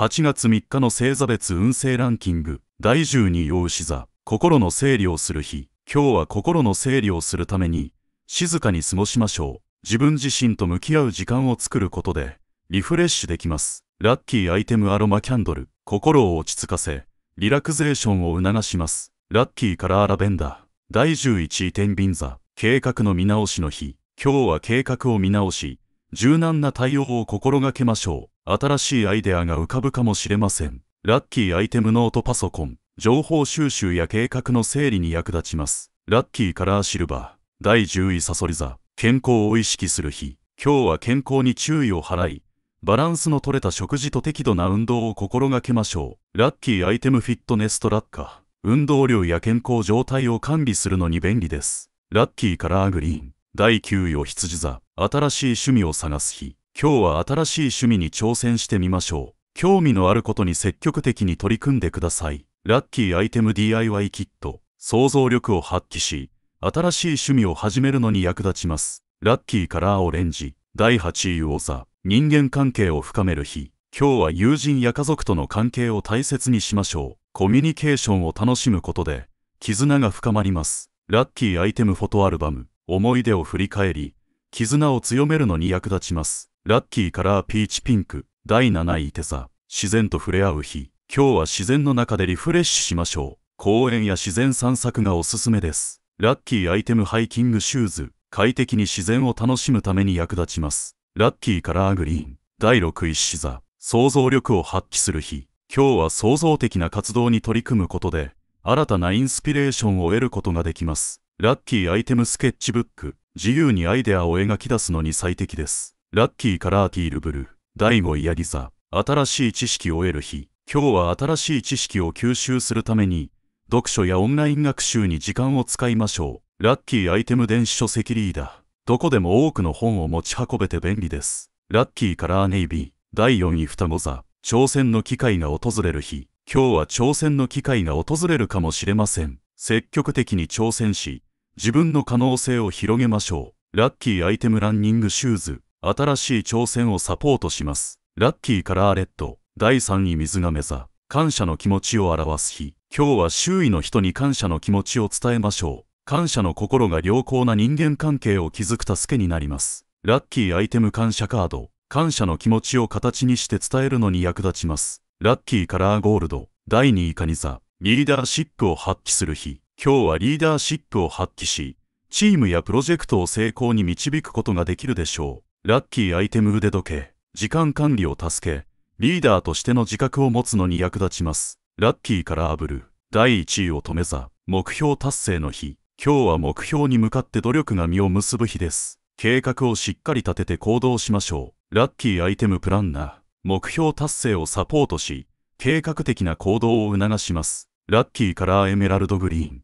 8月3日の星座別運勢ランキング第12位紙牛座心の整理をする日今日は心の整理をするために静かに過ごしましょう自分自身と向き合う時間を作ることでリフレッシュできますラッキーアイテムアロマキャンドル心を落ち着かせリラクゼーションを促しますラッキーカラーラベンダー第11位天秤座計画の見直しの日今日は計画を見直し柔軟な対応を心がけましょう新しいアイデアが浮かぶかもしれません。ラッキーアイテムノートパソコン、情報収集や計画の整理に役立ちます。ラッキーカラーシルバー、第10位サソリ座、健康を意識する日。今日は健康に注意を払い、バランスの取れた食事と適度な運動を心がけましょう。ラッキーアイテムフィットネストラッカー、運動量や健康状態を管理するのに便利です。ラッキーカラーグリーン、第9位を羊座、新しい趣味を探す日。今日は新しい趣味に挑戦してみましょう。興味のあることに積極的に取り組んでください。ラッキーアイテム DIY キット。想像力を発揮し、新しい趣味を始めるのに役立ちます。ラッキーカラーオレンジ。第8位王座。人間関係を深める日。今日は友人や家族との関係を大切にしましょう。コミュニケーションを楽しむことで、絆が深まります。ラッキーアイテムフォトアルバム。思い出を振り返り、絆を強めるのに役立ちます。ラッキーカラーピーチピンク、第7位手座、自然と触れ合う日。今日は自然の中でリフレッシュしましょう。公園や自然散策がおすすめです。ラッキーアイテムハイキングシューズ、快適に自然を楽しむために役立ちます。ラッキーカラーグリーン、第6位シ座。想像力を発揮する日。今日は創造的な活動に取り組むことで、新たなインスピレーションを得ることができます。ラッキーアイテムスケッチブック、自由にアイデアを描き出すのに最適です。ラッキーカラーティールブルー、第5位ヤギザ、新しい知識を得る日。今日は新しい知識を吸収するために、読書やオンライン学習に時間を使いましょう。ラッキーアイテム電子書籍リーダー。どこでも多くの本を持ち運べて便利です。ラッキーカラーネイビー。第4位双子座。挑戦の機会が訪れる日。今日は挑戦の機会が訪れるかもしれません。積極的に挑戦し、自分の可能性を広げましょう。ラッキーアイテムランニングシューズ、新しい挑戦をサポートします。ラッキーカラーレッド、第3位水が座、感謝の気持ちを表す日。今日は周囲の人に感謝の気持ちを伝えましょう。感謝の心が良好な人間関係を築く助けになります。ラッキーアイテム感謝カード、感謝の気持ちを形にして伝えるのに役立ちます。ラッキーカラーゴールド、第2位カニ座、リーダーシップを発揮する日。今日はリーダーシップを発揮し、チームやプロジェクトを成功に導くことができるでしょう。ラッキーアイテム腕時計、時間管理を助け、リーダーとしての自覚を持つのに役立ちます。ラッキーからあぶる、第1位を止めざ、目標達成の日。今日は目標に向かって努力が実を結ぶ日です。計画をしっかり立てて行動しましょう。ラッキーアイテムプランナー、目標達成をサポートし、計画的な行動を促します。ラッキーカラーエメラルドグリーン。